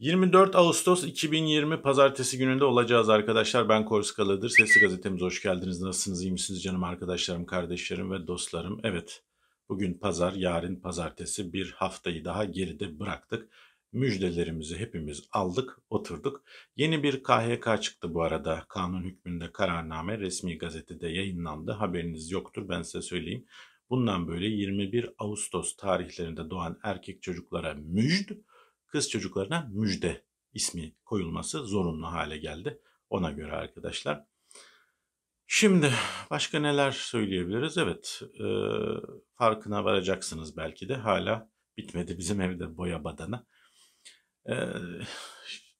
24 Ağustos 2020 Pazartesi gününde olacağız arkadaşlar. Ben Korskalı'dır. Sesli Gazetemiz hoş geldiniz. Nasılsınız, iyi misiniz canım arkadaşlarım, kardeşlerim ve dostlarım? Evet, bugün pazar, yarın pazartesi bir haftayı daha geride bıraktık. Müjdelerimizi hepimiz aldık, oturduk. Yeni bir KHK çıktı bu arada. Kanun hükmünde kararname resmi gazetede yayınlandı. Haberiniz yoktur, ben size söyleyeyim. Bundan böyle 21 Ağustos tarihlerinde doğan erkek çocuklara müjde kız çocuklarına müjde ismi koyulması zorunlu hale geldi. Ona göre arkadaşlar. Şimdi başka neler söyleyebiliriz? Evet, e, farkına varacaksınız belki de. Hala bitmedi bizim evde boya badana. E,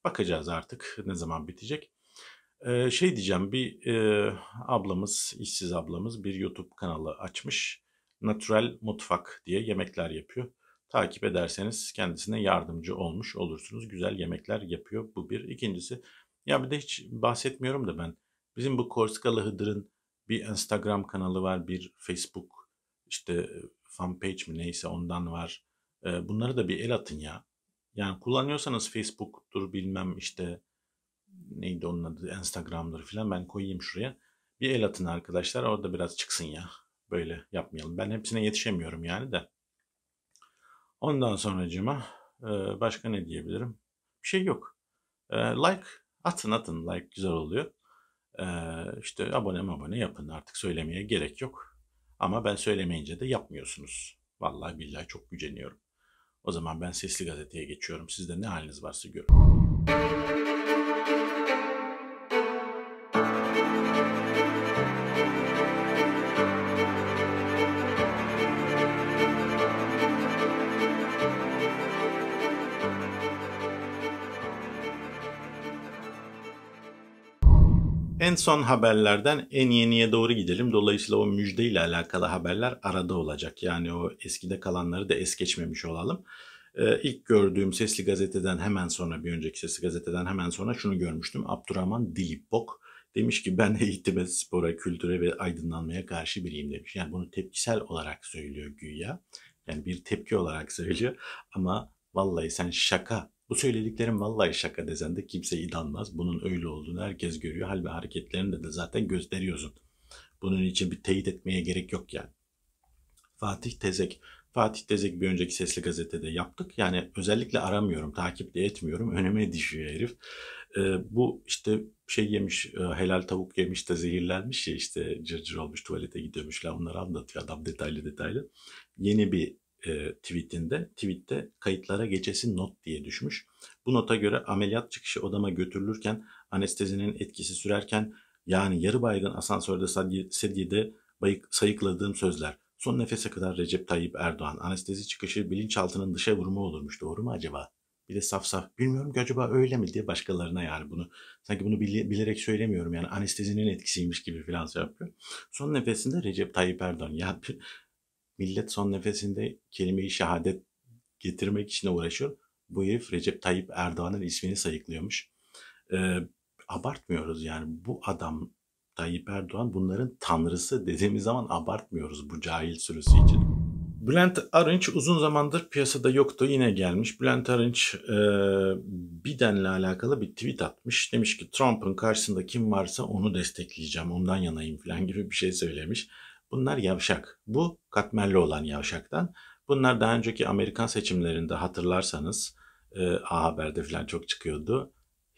bakacağız artık ne zaman bitecek. E, şey diyeceğim, bir e, ablamız, işsiz ablamız bir YouTube kanalı açmış. Natural Mutfak diye yemekler yapıyor takip ederseniz kendisine yardımcı olmuş olursunuz. Güzel yemekler yapıyor bu bir. İkincisi ya bir de hiç bahsetmiyorum da ben. Bizim bu Korsikalı Hıdır'ın bir Instagram kanalı var, bir Facebook işte fanpage mi neyse ondan var. Ee, Bunları da bir el atın ya. Yani kullanıyorsanız Facebook'tur bilmem işte neydi onun adı Instagram'dır filan ben koyayım şuraya. Bir el atın arkadaşlar orada biraz çıksın ya. Böyle yapmayalım. Ben hepsine yetişemiyorum yani de. Ondan sonracıma e, başka ne diyebilirim? Bir şey yok. E, like atın atın like güzel oluyor. E, işte abone abone yapın artık söylemeye gerek yok. Ama ben söylemeyince de yapmıyorsunuz. Vallahi billahi çok güceniyorum. O zaman ben sesli gazeteye geçiyorum. Sizde ne haliniz varsa görün. En son haberlerden en yeniye doğru gidelim. Dolayısıyla o müjde ile alakalı haberler arada olacak. Yani o eskide kalanları da es geçmemiş olalım. Ee, ilk gördüğüm Sesli Gazete'den hemen sonra, bir önceki Sesli Gazete'den hemen sonra şunu görmüştüm. Abdurrahman Dilipok demiş ki ben eğitime, spora, kültüre ve aydınlanmaya karşı biriyim demiş. Yani bunu tepkisel olarak söylüyor güya. Yani bir tepki olarak söylüyor ama vallahi sen şaka bu söylediklerim vallahi şaka desen de kimse inanmaz. Bunun öyle olduğunu herkes görüyor. Hal ve hareketlerinde de zaten gösteriyorsun. Bunun için bir teyit etmeye gerek yok yani. Fatih Tezek. Fatih Tezek bir önceki Sesli Gazete'de yaptık. Yani özellikle aramıyorum, takip de etmiyorum. Öneme düşüyor herif. Ee, bu işte şey yemiş, e, helal tavuk yemiş de zehirlenmiş ya işte cırcır olmuş tuvalete gidiyormuş. La onları anlatıyor adam detaylı detaylı. Yeni bir e, tweetinde, tweette kayıtlara geçesi not diye düşmüş. Bu nota göre ameliyat çıkışı odama götürülürken anestezinin etkisi sürerken yani yarı baygın asansörde sedyede bayık, sayıkladığım sözler. Son nefese kadar Recep Tayyip Erdoğan anestezi çıkışı bilinçaltının dışa vurma olurmuş doğru mu acaba? Bir de saf saf bilmiyorum ki acaba öyle mi diye başkalarına yani bunu sanki bunu bili, bilerek söylemiyorum yani anestezinin etkisiymiş gibi filan şey yapıyor. Son nefesinde Recep Tayyip Erdoğan yani. Millet son nefesinde kelime-i şehadet getirmek için uğraşıyor. Bu herif Recep Tayyip Erdoğan'ın ismini sayıklıyormuş. Ee, abartmıyoruz yani bu adam Tayyip Erdoğan bunların tanrısı dediğimiz zaman abartmıyoruz bu cahil sürüsü için. Bülent Arınç uzun zamandır piyasada yoktu yine gelmiş. Bülent Arınç e, Biden'le alakalı bir tweet atmış. Demiş ki Trump'ın karşısında kim varsa onu destekleyeceğim ondan yanayım falan gibi bir şey söylemiş. Bunlar yavşak. Bu katmerli olan yavşaktan. Bunlar daha önceki Amerikan seçimlerinde hatırlarsanız e, A Haber'de falan çok çıkıyordu.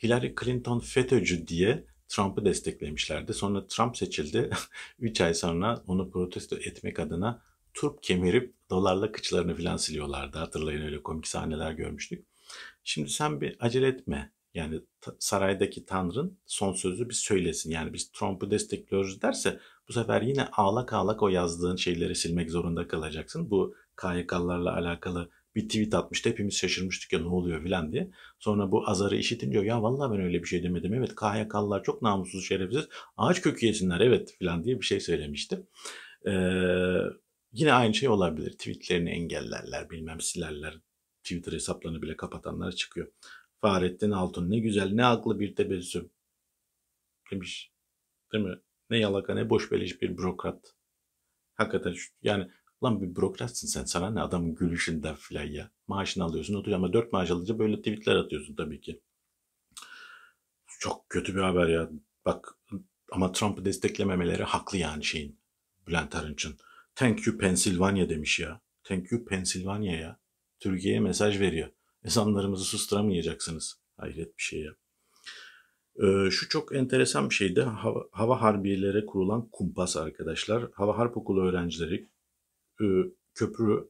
Hillary Clinton FETÖ'cü diye Trump'ı desteklemişlerdi. Sonra Trump seçildi. 3 ay sonra onu protesto etmek adına turp kemirip dolarla kıçlarını falan siliyorlardı. Hatırlayın öyle komik sahneler görmüştük. Şimdi sen bir acele etme. Yani saraydaki tanrın son sözü bir söylesin. Yani biz Trump'ı destekliyoruz derse bu sefer yine ağlak ağlak o yazdığın şeyleri silmek zorunda kalacaksın. Bu KYK'larla alakalı bir tweet atmıştı. Hepimiz şaşırmıştık ya ne oluyor filan diye. Sonra bu azarı işitince ya vallahi ben öyle bir şey demedim. Evet KHK'lılar çok namussuz şerefsiz. Ağaç kökü yesinler evet filan diye bir şey söylemişti. Ee, yine aynı şey olabilir. Tweetlerini engellerler bilmem silerler. Twitter hesaplarını bile kapatanlar çıkıyor. Fahrettin Altun ne güzel ne aklı bir tebessüm demiş. Değil mi? Ne yalaka ne boş beleş bir bürokrat. Hakikaten yani lan bir bürokratsın sen sana ne adamın gülüşünden filan ya. Maaşını alıyorsun oturuyor ama dört maaş alınca böyle tweetler atıyorsun tabii ki. Çok kötü bir haber ya. Bak ama Trump'ı desteklememeleri haklı yani şeyin. Bülent Arınç'ın. Thank you Pennsylvania demiş ya. Thank you Pennsylvania ya. Türkiye'ye mesaj veriyor. İnsanlarımızı susturamayacaksınız. Hayret bir şey ya. Ee, şu çok enteresan bir şeydi. Hava, hava harbiyelere kurulan kumpas arkadaşlar. Hava Harp Okulu öğrencileri e, köprü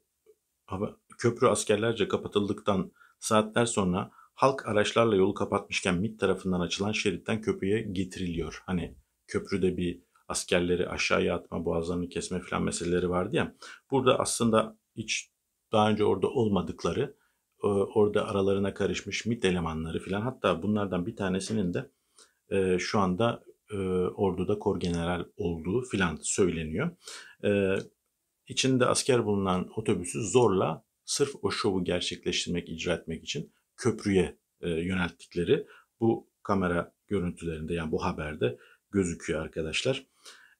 hava, köprü askerlerce kapatıldıktan saatler sonra halk araçlarla yolu kapatmışken MIT tarafından açılan şeritten köprüye getiriliyor. Hani köprüde bir askerleri aşağıya atma, boğazlarını kesme falan meseleleri vardı ya. Burada aslında hiç daha önce orada olmadıkları, e, orada aralarına karışmış MIT elemanları falan hatta bunlardan bir tanesinin de e, şu anda e, orduda kor general olduğu filan söyleniyor. E, içinde asker bulunan otobüsü zorla sırf o şovu gerçekleştirmek, icra etmek için köprüye e, yönelttikleri bu kamera görüntülerinde yani bu haberde gözüküyor arkadaşlar.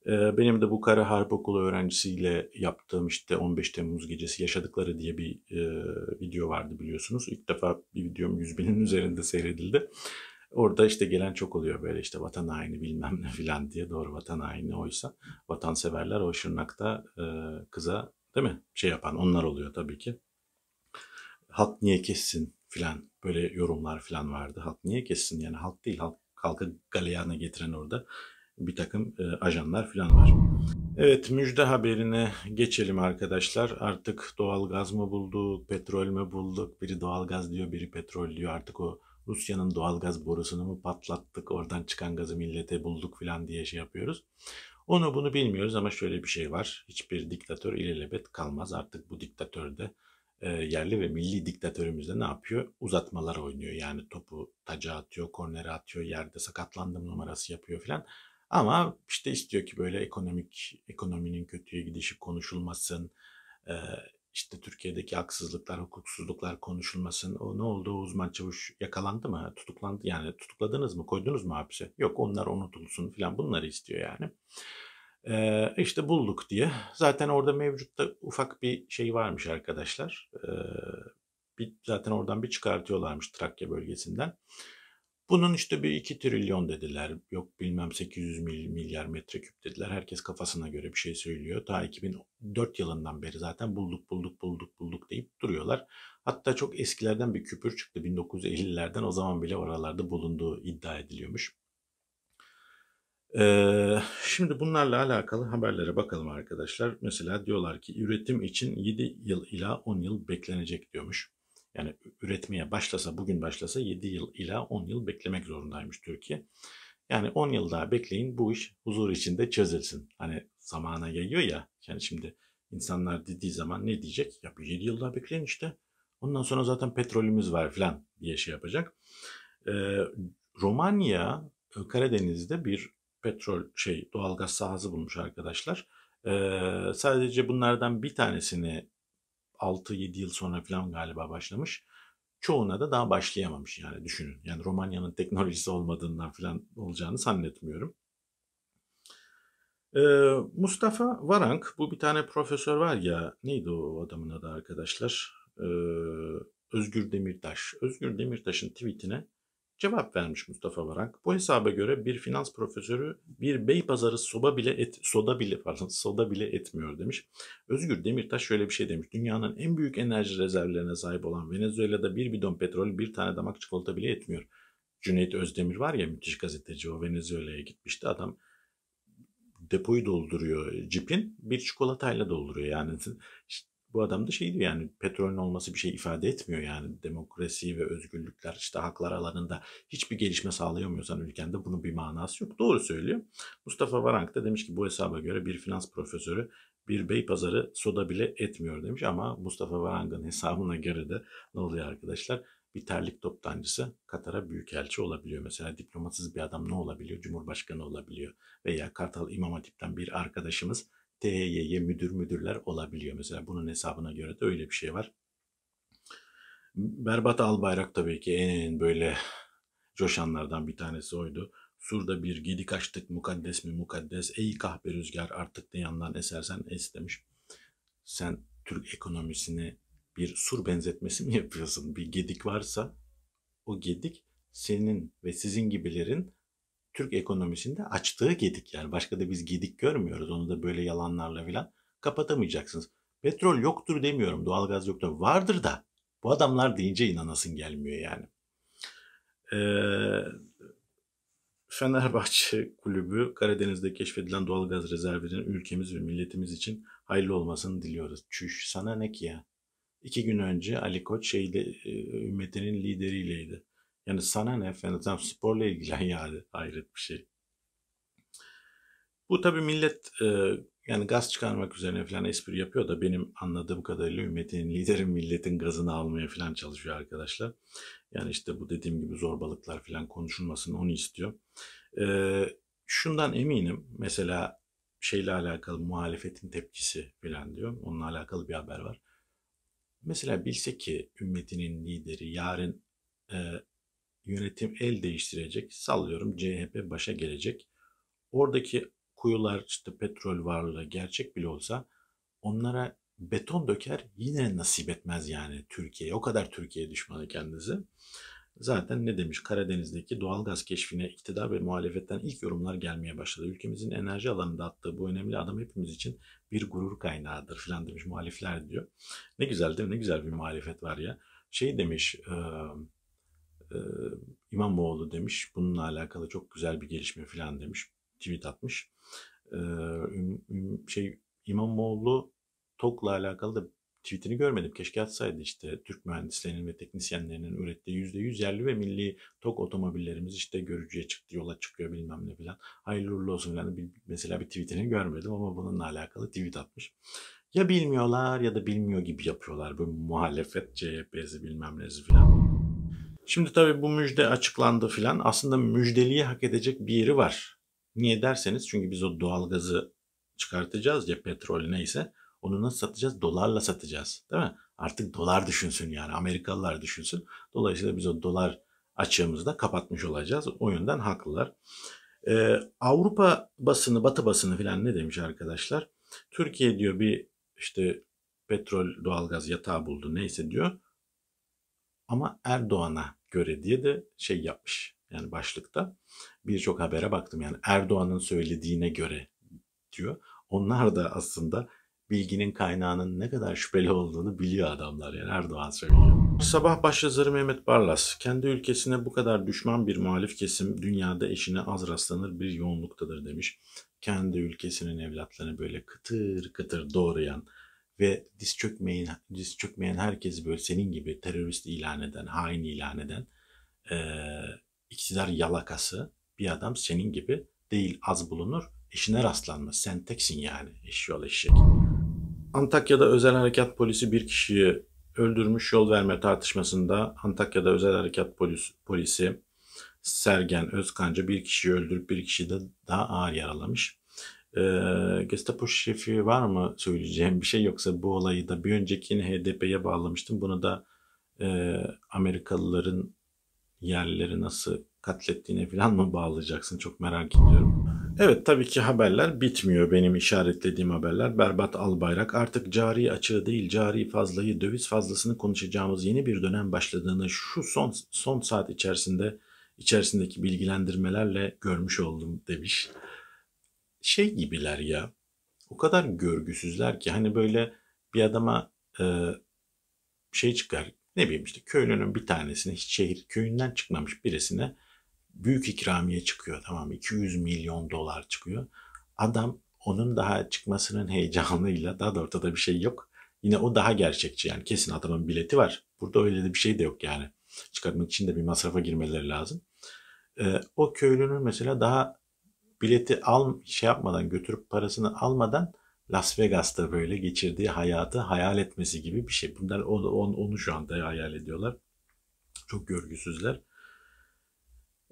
E, benim de bu Kara Harp Okulu öğrencisiyle yaptığım işte 15 Temmuz gecesi yaşadıkları diye bir e, video vardı biliyorsunuz. İlk defa bir videom 100 binin üzerinde seyredildi. Orada işte gelen çok oluyor böyle işte vatan haini bilmem ne filan diye. Doğru vatan haini oysa vatanseverler o Şırnak'ta e, kıza değil mi şey yapan onlar oluyor tabii ki. Halk niye kessin filan böyle yorumlar filan vardı. Halk niye kessin yani halk değil halk halkı galeyana getiren orada bir takım e, ajanlar filan var. Evet müjde haberine geçelim arkadaşlar. Artık doğal gaz mı bulduk, petrol mü bulduk? Biri doğal gaz diyor, biri petrol diyor. Artık o Rusya'nın doğalgaz borusunu mu patlattık, oradan çıkan gazı millete bulduk filan diye şey yapıyoruz. Onu bunu bilmiyoruz ama şöyle bir şey var. Hiçbir diktatör ilelebet kalmaz. Artık bu diktatör de e, yerli ve milli diktatörümüzde ne yapıyor? Uzatmalar oynuyor. Yani topu taca atıyor, kornere atıyor, yerde sakatlandım numarası yapıyor filan. Ama işte istiyor ki böyle ekonomik ekonominin kötüye gidişi konuşulmasın, e, işte Türkiye'deki haksızlıklar, hukuksuzluklar konuşulmasın. O ne oldu? Uzman çavuş yakalandı mı? Tutuklandı yani tutukladınız mı? Koydunuz mu hapse? Yok onlar unutulsun falan bunları istiyor yani. Ee, işte bulduk diye. Zaten orada mevcutta ufak bir şey varmış arkadaşlar. Ee, bir, zaten oradan bir çıkartıyorlarmış Trakya bölgesinden. Bunun işte bir iki trilyon dediler. Yok bilmem 800 milyar metreküp dediler. Herkes kafasına göre bir şey söylüyor. Ta 2004 yılından beri zaten bulduk bulduk bulduk bulduk deyip duruyorlar. Hatta çok eskilerden bir küpür çıktı 1950'lerden. O zaman bile oralarda bulunduğu iddia ediliyormuş. Ee, şimdi bunlarla alakalı haberlere bakalım arkadaşlar. Mesela diyorlar ki üretim için 7 yıl ila 10 yıl beklenecek diyormuş yani üretmeye başlasa, bugün başlasa 7 yıl ila 10 yıl beklemek zorundaymış Türkiye. Yani 10 yıl daha bekleyin bu iş huzur içinde çözülsün. Hani zamana yayıyor ya. Yani şimdi insanlar dediği zaman ne diyecek? Ya 7 yıl daha bekleyin işte. Ondan sonra zaten petrolümüz var falan diye şey yapacak. Ee, Romanya e, Karadeniz'de bir petrol şey doğalgaz sahası bulmuş arkadaşlar. Ee, sadece bunlardan bir tanesini 6-7 yıl sonra falan galiba başlamış. Çoğuna da daha başlayamamış yani düşünün. Yani Romanya'nın teknolojisi olmadığından falan olacağını zannetmiyorum. Ee, Mustafa Varank, bu bir tane profesör var ya, neydi o adamın adı arkadaşlar? Ee, Özgür Demirtaş. Özgür Demirtaş'ın tweetine Cevap vermiş Mustafa Varank. Bu hesaba göre bir finans profesörü bir bey pazarı soba bile et, soda bile pardon, soda bile etmiyor demiş. Özgür Demirtaş şöyle bir şey demiş. Dünyanın en büyük enerji rezervlerine sahip olan Venezuela'da bir bidon petrol bir tane damak çikolata bile etmiyor. Cüneyt Özdemir var ya müthiş gazeteci o Venezuela'ya gitmişti. Adam depoyu dolduruyor cipin bir çikolatayla dolduruyor yani bu adam da şey diyor yani petrolün olması bir şey ifade etmiyor yani demokrasi ve özgürlükler işte haklar alanında hiçbir gelişme sağlayamıyorsan ülkende bunun bir manası yok. Doğru söylüyor. Mustafa Varank da demiş ki bu hesaba göre bir finans profesörü bir bey pazarı soda bile etmiyor demiş ama Mustafa Varank'ın hesabına göre de ne oluyor arkadaşlar? bir terlik toptancısı Katar'a büyükelçi olabiliyor. Mesela diplomatsız bir adam ne olabiliyor? Cumhurbaşkanı olabiliyor. Veya Kartal İmam Hatip'ten bir arkadaşımız THY'ye müdür müdürler olabiliyor. Mesela bunun hesabına göre de öyle bir şey var. Berbat Albayrak tabii ki en böyle coşanlardan bir tanesi oydu. Surda bir gidik açtık mukaddes mi mukaddes ey kahpe rüzgar artık ne yandan esersen es demiş. Sen Türk ekonomisini bir sur benzetmesi mi yapıyorsun? Bir gedik varsa o gedik senin ve sizin gibilerin Türk ekonomisinde açtığı gedik yani. Başka da biz gedik görmüyoruz. Onu da böyle yalanlarla filan kapatamayacaksınız. Petrol yoktur demiyorum. Doğalgaz yoktur. Vardır da. Bu adamlar deyince inanasın gelmiyor yani. Ee, Fenerbahçe Kulübü Karadeniz'de keşfedilen doğalgaz rezervinin ülkemiz ve milletimiz için hayırlı olmasını diliyoruz. Çüş sana ne ki ya? İki gün önce Ali Koç şeyde, e, ümmetinin lideriyleydi. Yani sana ne efendim sen sporla ilgilen yani hayret bir şey. Bu tabii millet e, yani gaz çıkarmak üzerine falan espri yapıyor da benim anladığım kadarıyla ümmetin lideri milletin gazını almaya falan çalışıyor arkadaşlar. Yani işte bu dediğim gibi zorbalıklar falan konuşulmasın onu istiyor. E, şundan eminim mesela şeyle alakalı muhalefetin tepkisi falan diyor. Onunla alakalı bir haber var. Mesela bilse ki ümmetinin lideri yarın e, yönetim el değiştirecek. Sallıyorum CHP başa gelecek. Oradaki kuyular işte petrol varlığı gerçek bile olsa onlara beton döker yine nasip etmez yani Türkiye. O kadar Türkiye düşmanı kendisi. Zaten ne demiş Karadeniz'deki doğal gaz keşfine iktidar ve muhalefetten ilk yorumlar gelmeye başladı. Ülkemizin enerji alanında attığı bu önemli adam hepimiz için bir gurur kaynağıdır filan demiş muhalifler diyor. Ne güzel değil mi? Ne güzel bir muhalefet var ya. Şey demiş... E- e, İmamoğlu demiş. Bununla alakalı çok güzel bir gelişme falan demiş. Tweet atmış. E, şey İmamoğlu TOK'la alakalı da tweetini görmedim. Keşke atsaydı işte Türk mühendislerinin ve teknisyenlerinin ürettiği yüzde yüz yerli ve milli TOK otomobillerimiz işte görücüye çıktı, yola çıkıyor bilmem ne filan. Hayırlı uğurlu olsun filan. Mesela bir tweetini görmedim ama bununla alakalı tweet atmış. Ya bilmiyorlar ya da bilmiyor gibi yapıyorlar bu muhalefet, CHP'si bilmem nesi filan. Şimdi tabii bu müjde açıklandı filan. Aslında müjdeliği hak edecek bir yeri var. Niye derseniz çünkü biz o doğalgazı çıkartacağız ya petrol neyse onu nasıl satacağız? Dolarla satacağız değil mi? Artık dolar düşünsün yani Amerikalılar düşünsün. Dolayısıyla biz o dolar açığımızı da kapatmış olacağız. O yönden haklılar. Ee, Avrupa basını, Batı basını filan ne demiş arkadaşlar? Türkiye diyor bir işte petrol, doğalgaz yatağı buldu neyse diyor. Ama Erdoğan'a göre diye de şey yapmış. Yani başlıkta birçok habere baktım. Yani Erdoğan'ın söylediğine göre diyor. Onlar da aslında bilginin kaynağının ne kadar şüpheli olduğunu biliyor adamlar yani Erdoğan söylüyor. Sabah başyazarı Mehmet Barlas, kendi ülkesine bu kadar düşman bir muhalif kesim dünyada eşine az rastlanır bir yoğunluktadır demiş. Kendi ülkesinin evlatlarını böyle kıtır kıtır doğrayan, ve diz çökmeyin diz çökmeyen herkes böyle senin gibi terörist ilan eden, hain ilan eden e, iktidar yalakası bir adam senin gibi değil az bulunur. Eşine rastlanmaz. Sen teksin yani. Eşi yol eşek. Antakya'da özel harekat polisi bir kişiyi öldürmüş yol verme tartışmasında Antakya'da özel harekat polis, polisi Sergen Özkanca bir kişiyi öldürüp bir kişiyi de daha ağır yaralamış. E, Gestapo şefi var mı söyleyeceğim bir şey yoksa bu olayı da bir öncekini HDP'ye bağlamıştım. Bunu da e, Amerikalıların yerleri nasıl katlettiğine falan mı bağlayacaksın çok merak ediyorum. Evet tabii ki haberler bitmiyor benim işaretlediğim haberler. Berbat Albayrak artık cari açığı değil cari fazlayı döviz fazlasını konuşacağımız yeni bir dönem başladığını şu son son saat içerisinde içerisindeki bilgilendirmelerle görmüş oldum demiş şey gibiler ya. O kadar görgüsüzler ki hani böyle bir adama e, şey çıkar. Ne bileyim işte köylünün bir tanesine hiç şehir köyünden çıkmamış birisine büyük ikramiye çıkıyor tamam 200 milyon dolar çıkıyor. Adam onun daha çıkmasının heyecanıyla daha da ortada bir şey yok. Yine o daha gerçekçi yani kesin adamın bileti var. Burada öyle de bir şey de yok yani. Çıkartmak için de bir masrafa girmeleri lazım. Ee, o köylünün mesela daha bileti al şey yapmadan götürüp parasını almadan Las Vegas'ta böyle geçirdiği hayatı hayal etmesi gibi bir şey. Bunlar onu, onu, onu şu anda hayal ediyorlar. Çok görgüsüzler.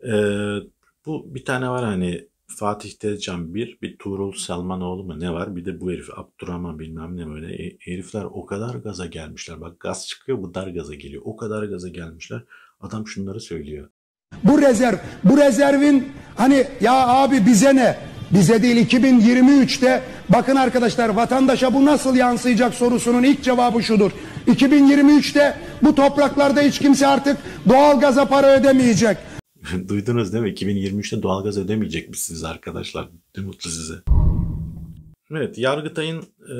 Ee, bu bir tane var hani Fatih Tezcan bir, bir Tuğrul Selmanoğlu mu ne var? Bir de bu herif Abdurrahman bilmem ne böyle. E, herifler o kadar gaza gelmişler. Bak gaz çıkıyor bu dar gaza geliyor. O kadar gaza gelmişler. Adam şunları söylüyor. Bu rezerv, bu rezervin hani ya abi bize ne? Bize değil 2023'te bakın arkadaşlar vatandaşa bu nasıl yansıyacak sorusunun ilk cevabı şudur. 2023'te bu topraklarda hiç kimse artık doğal gaza para ödemeyecek. Duydunuz değil mi? 2023'te doğalgaz ödemeyecekmişsiniz arkadaşlar. Ne mutlu size. Evet, Yargıtay'ın e,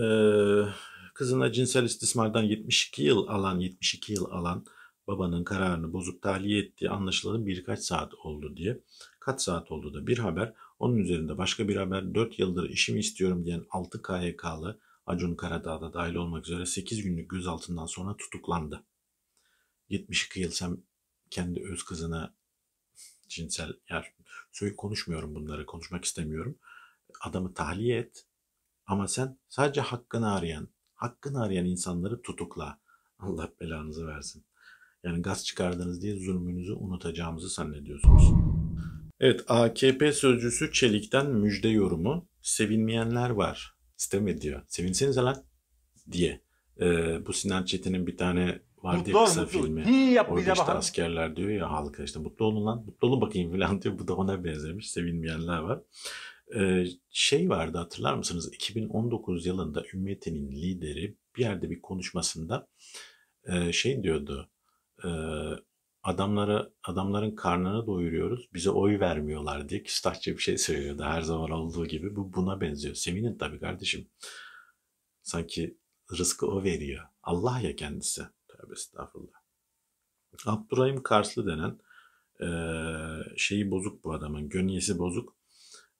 kızına cinsel istismardan 72 yıl alan, 72 yıl alan babanın kararını bozup tahliye ettiği anlaşılalı birkaç saat oldu diye. Kaç saat oldu da bir haber. Onun üzerinde başka bir haber 4 yıldır işimi istiyorum diyen 6 KHK'lı Acun Karadağ'da dahil olmak üzere 8 günlük gözaltından sonra tutuklandı. 72 yıl sen kendi öz kızına cinsel yer söyle konuşmuyorum bunları konuşmak istemiyorum. Adamı tahliye et ama sen sadece hakkını arayan, hakkını arayan insanları tutukla. Allah belanızı versin. Yani gaz çıkardınız diye zulmünüzü unutacağımızı zannediyorsunuz. Evet AKP sözcüsü Çelik'ten müjde yorumu. Sevinmeyenler var. Sisteme diyor. Sevinsenize lan diye. Ee, bu Sinan Çetin'in bir tane var diye kısa mutlu. filmi. Orada işte bakalım. askerler diyor ya halka işte mutlu olun lan. Mutlu olun bakayım falan diyor. Bu da ona benzemiş. Sevinmeyenler var. Ee, şey vardı hatırlar mısınız? 2019 yılında Ümmetinin lideri bir yerde bir konuşmasında e, şey diyordu adamlara adamların karnını doyuruyoruz. Bize oy vermiyorlar diye küstahça bir şey söylüyordu her zaman olduğu gibi. Bu buna benziyor. Seminin tabii kardeşim. Sanki rızkı o veriyor. Allah ya kendisi. Tövbe estağfurullah. Abdurrahim Karslı denen şeyi bozuk bu adamın. Gönyesi bozuk.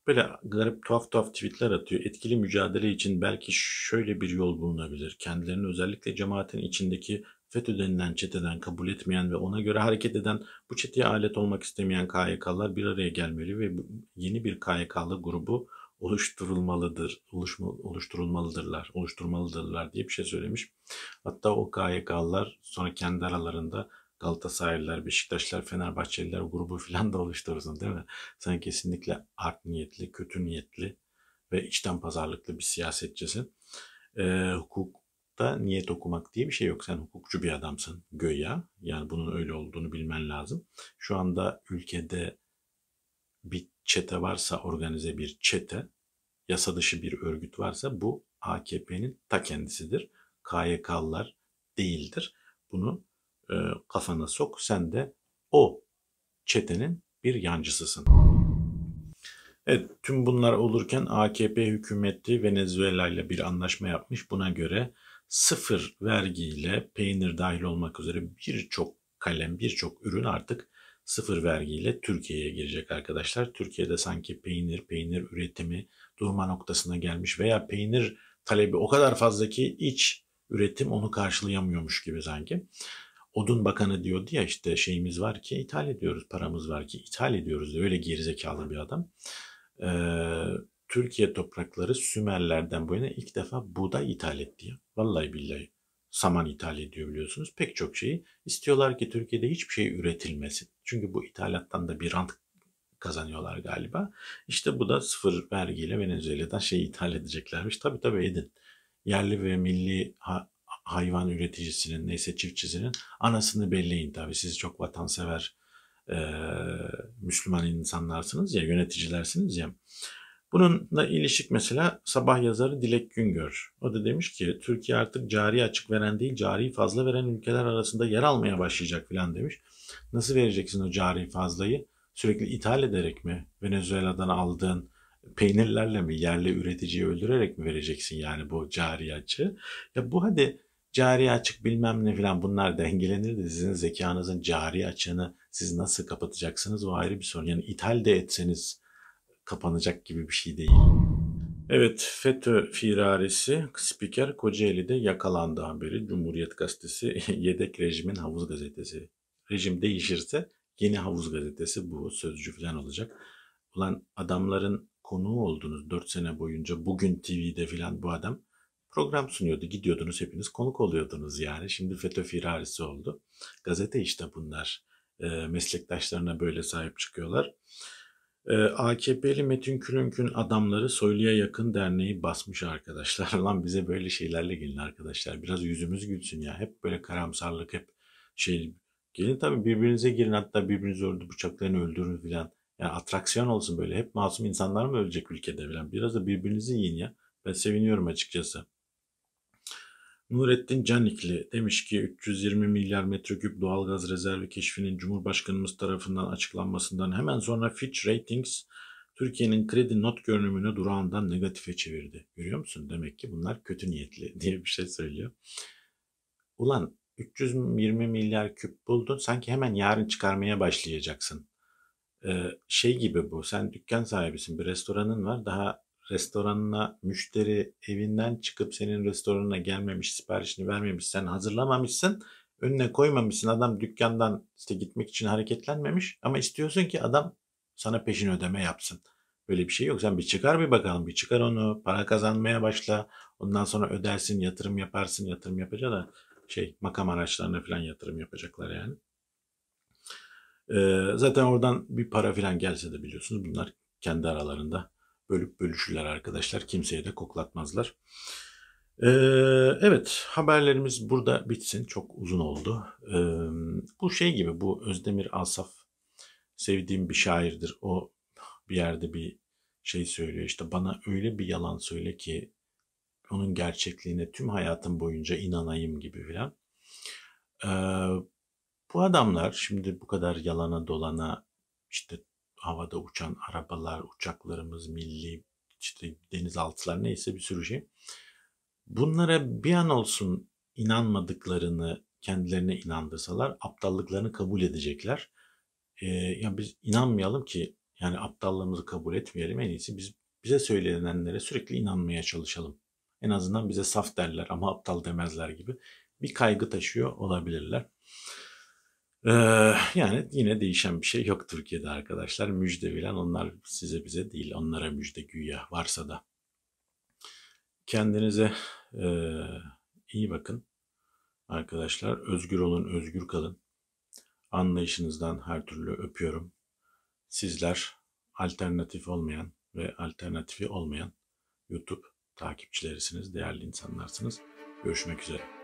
Böyle garip tuhaf tuhaf tweetler atıyor. Etkili mücadele için belki şöyle bir yol bulunabilir. Kendilerini özellikle cemaatin içindeki FETÖ denilen çeteden kabul etmeyen ve ona göre hareket eden bu çeteye alet olmak istemeyen KYK'lar bir araya gelmeli ve yeni bir KYK'lı grubu oluşturulmalıdır, oluşma, oluşturulmalıdırlar, oluşturmalıdırlar diye bir şey söylemiş. Hatta o KYK'lılar sonra kendi aralarında Galatasaraylılar, Beşiktaşlar, Fenerbahçeliler grubu filan da oluşturursun değil mi? Sen kesinlikle art niyetli, kötü niyetli ve içten pazarlıklı bir siyasetçisin. E, hukuk, hukukta niyet okumak diye bir şey yok. Sen hukukçu bir adamsın göya. Yani bunun öyle olduğunu bilmen lazım. Şu anda ülkede bir çete varsa organize bir çete, yasa dışı bir örgüt varsa bu AKP'nin ta kendisidir. KYK'lılar değildir. Bunu e, kafana sok. Sen de o çetenin bir yancısısın. Evet, tüm bunlar olurken AKP hükümeti Venezuela ile bir anlaşma yapmış. Buna göre sıfır vergiyle peynir dahil olmak üzere birçok kalem, birçok ürün artık sıfır vergiyle Türkiye'ye girecek arkadaşlar. Türkiye'de sanki peynir, peynir üretimi durma noktasına gelmiş veya peynir talebi o kadar fazla ki iç üretim onu karşılayamıyormuş gibi sanki. Odun Bakanı diyor diye işte şeyimiz var ki ithal ediyoruz, paramız var ki ithal ediyoruz. Öyle gerizekalı bir adam. Ee, Türkiye toprakları Sümerlerden bu yana ilk defa buğday ithal etti ya. Vallahi billahi. Saman ithal ediyor biliyorsunuz. Pek çok şeyi istiyorlar ki Türkiye'de hiçbir şey üretilmesin. Çünkü bu ithalattan da bir rant kazanıyorlar galiba. İşte bu da sıfır vergiyle Venezuela'dan şey ithal edeceklermiş. Tabii tabii edin. Yerli ve milli ha- hayvan üreticisinin neyse çiftçisinin anasını belleyin tabii. Siz çok vatansever e, Müslüman insanlarsınız ya yöneticilersiniz ya. Bununla ilişik mesela sabah yazarı Dilek Güngör. O da demiş ki Türkiye artık cari açık veren değil cari fazla veren ülkeler arasında yer almaya başlayacak filan demiş. Nasıl vereceksin o cari fazlayı? Sürekli ithal ederek mi? Venezuela'dan aldığın peynirlerle mi? Yerli üreticiyi öldürerek mi vereceksin yani bu cari açığı? Ya bu hadi cari açık bilmem ne filan bunlar dengelenir de sizin zekanızın cari açığını siz nasıl kapatacaksınız o ayrı bir sorun. Yani ithal de etseniz kapanacak gibi bir şey değil. Evet, FETÖ Firarisi, spiker Kocaeli'de yakalandı haberi. Cumhuriyet Gazetesi, yedek rejimin havuz gazetesi. Rejim değişirse yeni havuz gazetesi bu sözcü falan olacak. Ulan adamların konuğu oldunuz 4 sene boyunca. Bugün TV'de falan bu adam program sunuyordu. Gidiyordunuz hepiniz konuk oluyordunuz yani. Şimdi FETÖ firarisi oldu. Gazete işte bunlar. E, meslektaşlarına böyle sahip çıkıyorlar. Ee, AKP'li Metin Külünk'ün adamları Soylu'ya yakın derneği basmış arkadaşlar. Lan bize böyle şeylerle gelin arkadaşlar. Biraz yüzümüz gülsün ya. Hep böyle karamsarlık hep şey. Gelin tabii birbirinize girin hatta birbirinizi öldü bıçaklarını öldürün filan. Yani atraksiyon olsun böyle. Hep masum insanlar mı ölecek ülkede filan. Biraz da birbirinizi yiyin ya. Ben seviniyorum açıkçası. Nurettin Canikli demiş ki 320 milyar metreküp doğalgaz rezervi keşfinin Cumhurbaşkanımız tarafından açıklanmasından hemen sonra Fitch Ratings Türkiye'nin kredi not görünümünü durağından negatife çevirdi. Görüyor musun? Demek ki bunlar kötü niyetli diye bir şey söylüyor. Ulan 320 milyar küp buldun sanki hemen yarın çıkarmaya başlayacaksın. Ee, şey gibi bu sen dükkan sahibisin bir restoranın var daha restoranına müşteri evinden çıkıp senin restoranına gelmemiş, siparişini vermemiş, sen hazırlamamışsın. Önüne koymamışsın. Adam dükkandan işte gitmek için hareketlenmemiş ama istiyorsun ki adam sana peşin ödeme yapsın. Böyle bir şey yok. Sen bir çıkar bir bakalım. Bir çıkar onu. Para kazanmaya başla. Ondan sonra ödersin, yatırım yaparsın. Yatırım yapacak da şey makam araçlarına falan yatırım yapacaklar yani. Ee, zaten oradan bir para falan gelse de biliyorsunuz bunlar kendi aralarında bölüp bölüşürler arkadaşlar. Kimseye de koklatmazlar. Ee, evet haberlerimiz burada bitsin. Çok uzun oldu. Ee, bu şey gibi bu Özdemir Asaf sevdiğim bir şairdir. O bir yerde bir şey söylüyor işte bana öyle bir yalan söyle ki onun gerçekliğine tüm hayatım boyunca inanayım gibi filan. Ee, bu adamlar şimdi bu kadar yalana dolana işte havada uçan arabalar, uçaklarımız, milli işte denizaltılar neyse bir sürü şey. Bunlara bir an olsun inanmadıklarını kendilerine inandırsalar aptallıklarını kabul edecekler. Ee, yani biz inanmayalım ki yani aptallığımızı kabul etmeyelim en iyisi biz bize söylenenlere sürekli inanmaya çalışalım. En azından bize saf derler ama aptal demezler gibi bir kaygı taşıyor olabilirler. Ee, yani yine değişen bir şey yok Türkiye'de arkadaşlar. Müjde bilen onlar size bize değil. Onlara müjde güya varsa da. Kendinize e, iyi bakın. Arkadaşlar özgür olun, özgür kalın. Anlayışınızdan her türlü öpüyorum. Sizler alternatif olmayan ve alternatifi olmayan YouTube takipçilerisiniz, değerli insanlarsınız. Görüşmek üzere.